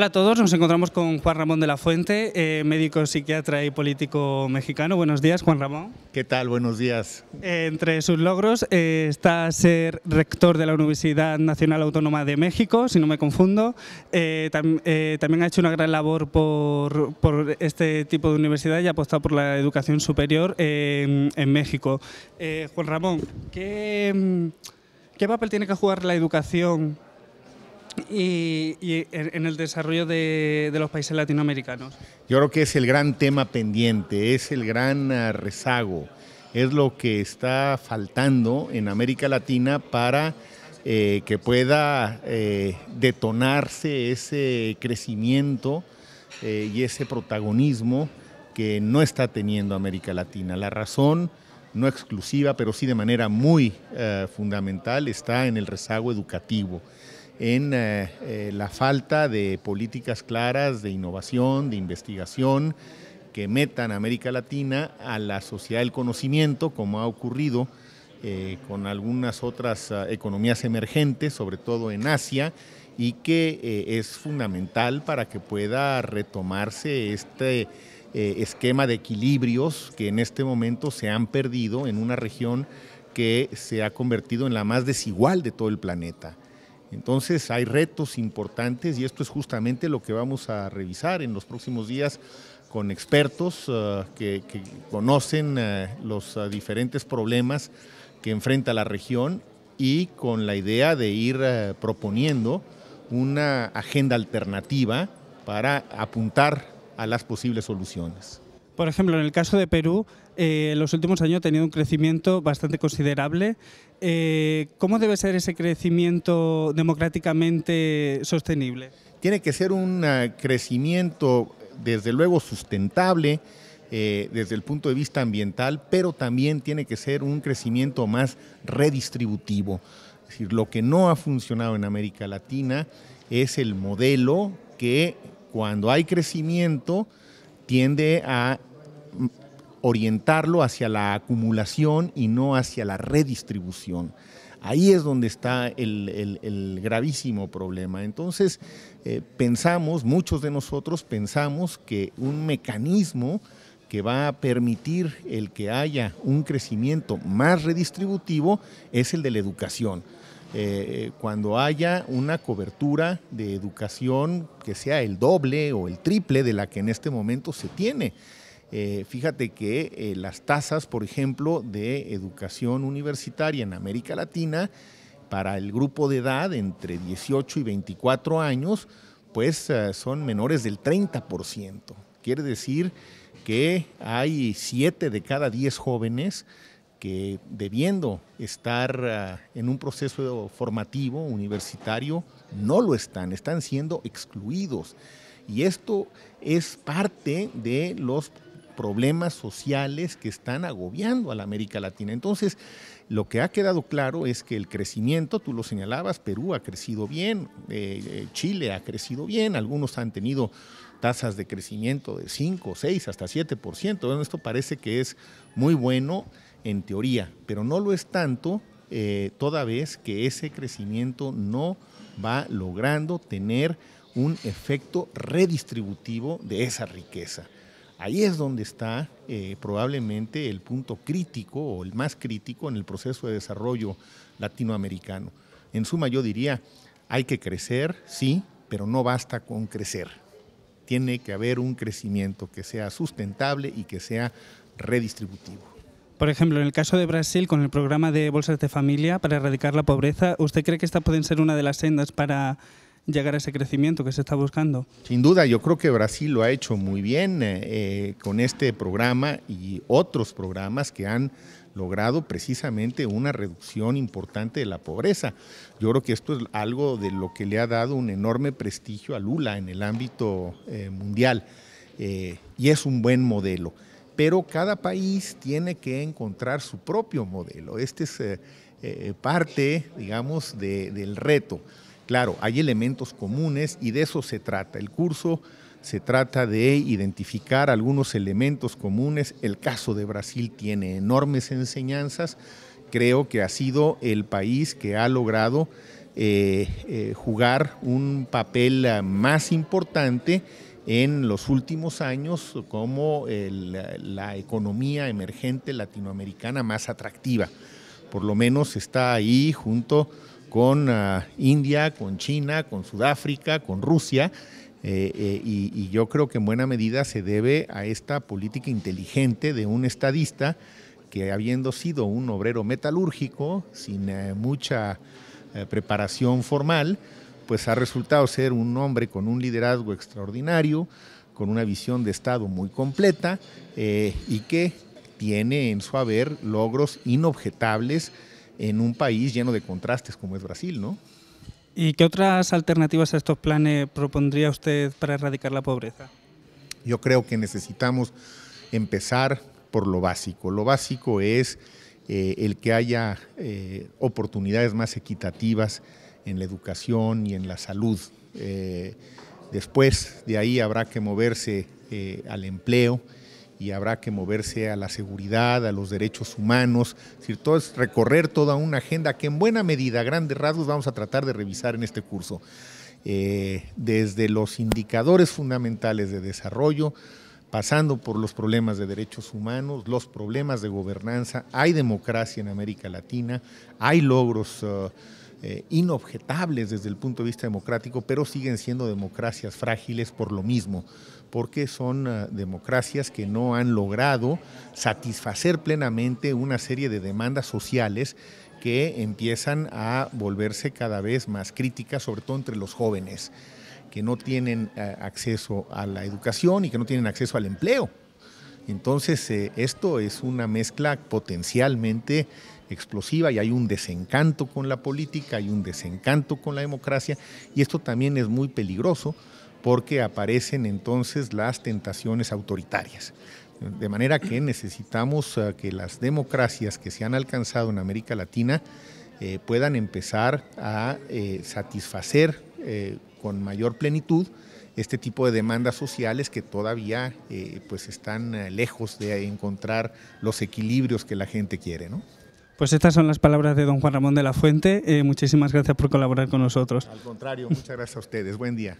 Hola a todos, nos encontramos con Juan Ramón de la Fuente, eh, médico psiquiatra y político mexicano. Buenos días, Juan Ramón. ¿Qué tal? Buenos días. Eh, entre sus logros eh, está ser rector de la Universidad Nacional Autónoma de México, si no me confundo. también ha hecho una gran labor por, este tipo de universidad y ha apostado por la educación superior en, México. Juan Ramón, ¿qué, mm, ¿qué papel tiene que jugar la educación? y, en el desarrollo de, los países latinoamericanos? Yo creo que es el gran tema pendiente, es el gran ah, rezago, es lo que está faltando en América Latina para eh, que pueda eh, detonarse ese crecimiento eh, y ese protagonismo que no está teniendo América Latina. La razón no exclusiva, pero sí de manera muy ah, fundamental, está en el rezago educativo en eh, eh, la falta de políticas claras de innovación, de investigación, que metan a América Latina a la sociedad del conocimiento, como ha ocurrido eh, con algunas otras ah, economías emergentes, sobre todo en Asia, y que es fundamental para que pueda retomarse este esquema de equilibrios que en este momento se han perdido en una región que se ha convertido en la más desigual de todo el planeta. Entonces hay retos importantes y esto es justamente lo que vamos a revisar en los próximos días con expertos eh, que, conocen eh, los eh, diferentes problemas que enfrenta la región y con la idea de ir proponiendo una agenda alternativa para apuntar a las posibles soluciones. Por ejemplo, en el caso de Perú, eh, en los últimos años ha tenido un crecimiento bastante considerable. Eh, ¿Cómo debe ser ese crecimiento democráticamente sostenible? Tiene que ser un eh, crecimiento, desde luego, sustentable desde el punto de vista ambiental, pero también tiene que ser un crecimiento más redistributivo. Es decir, lo que no ha funcionado en América Latina es el modelo que cuando hay crecimiento tiende a orientarlo hacia la acumulación y no hacia la redistribución. Ahí es donde está el, gravísimo problema. Entonces, eh, pensamos, muchos de nosotros pensamos que un mecanismo que va a permitir el que haya un crecimiento más redistributivo es el de la educación. Eh, cuando haya una cobertura de educación que sea el doble o el triple de la que en este momento se tiene. Eh, fíjate que eh, las tasas, por ejemplo, de educación universitaria en América Latina para el grupo de edad entre 18 y 24 años, pues eh, son menores del 30%. Quiere decir que hay 7 de cada 10 jóvenes que debiendo estar en un proceso formativo universitario, no lo están, están siendo excluidos. Y esto es parte de los problemas sociales que están agobiando a la América Latina. Entonces, lo que ha quedado claro es que el crecimiento, tú lo señalabas, Perú ha crecido bien, eh, eh, Chile ha crecido bien, algunos han tenido tasas de crecimiento de 5, 6, hasta 7%. esto parece que es muy bueno en teoría, pero no lo es tanto eh, toda vez que ese crecimiento no va logrando tener un efecto redistributivo de esa riqueza. Ahí es donde está eh, probablemente el punto crítico o el más crítico en el proceso de desarrollo latinoamericano. En suma, yo diría, hay que crecer, sí, pero no basta con crecer. Tiene que haber un crecimiento que sea sustentable y que sea redistributivo. Por ejemplo, en el caso de Brasil, con el programa de Bolsas de Familia para erradicar la pobreza, ¿usted cree que esta puede ser una de las sendas para llegar a ese crecimiento que se está buscando. Sin duda, yo creo que Brasil lo ha hecho muy bien eh, eh, con este programa y otros programas que han logrado precisamente una reducción importante de la pobreza. Yo creo que esto es algo de lo que le ha dado un enorme prestigio a Lula en el ámbito eh, mundial y es un buen modelo. Pero cada país tiene que encontrar su propio modelo. Este es parte, digamos, del reto. Claro, hay elementos comunes y de eso se trata. El curso se trata de identificar algunos elementos comunes. El caso de Brasil tiene enormes enseñanzas. Creo que ha sido el país que ha logrado eh, eh, jugar un papel eh, más importante en los últimos años como la economía emergente latinoamericana más atractiva. Por lo menos está ahí junto con ah, India, con China, con Sudáfrica, con Rusia. Eh, eh, y, yo creo que en buena medida se debe a esta política inteligente de un estadista que habiendo sido un obrero metalúrgico, sin eh, mucha preparación formal, pues ha resultado ser un hombre con un liderazgo extraordinario, con una visión de Estado muy completa y que tiene en su haber logros inobjetables en un país lleno de contrastes como es Brasil, ¿no? ¿Y qué otras alternativas a estos planes propondría usted para erradicar la pobreza? Yo creo que necesitamos empezar por lo básico. Lo básico es eh, el que haya eh, oportunidades más equitativas en la educación y en la salud. Eh, después de ahí habrá que moverse al empleo y habrá que moverse a la seguridad, a los derechos humanos, es es recorrer toda una agenda que en buena medida, a grandes rasgos, vamos a tratar de revisar en este curso. Eh, desde los indicadores fundamentales de desarrollo, pasando por los problemas de derechos humanos, los problemas de gobernanza, hay democracia en América Latina, hay logros... Eh, eh, inobjetables desde el punto de vista democrático, pero siguen siendo democracias frágiles por lo mismo, porque son ah, democracias que no han logrado satisfacer plenamente una serie de demandas sociales que empiezan a volverse cada vez más críticas, sobre todo entre los jóvenes, que no tienen eh, acceso a la educación y que no tienen acceso al empleo. Entonces, eh, esto es una mezcla potencialmente explosiva y hay un desencanto con la política, hay un desencanto con la democracia y esto también es muy peligroso porque aparecen entonces las tentaciones autoritarias. De manera que necesitamos eh, que las democracias que se han alcanzado en América Latina eh, puedan empezar a satisfacer con mayor plenitud este tipo de demandas sociales que todavía eh, pues están eh, lejos de encontrar los equilibrios que la gente quiere. ¿no? Pues estas son las palabras de don Juan Ramón de la Fuente. Eh, muchísimas gracias por colaborar con nosotros. Al contrario, muchas gracias a ustedes. Buen día.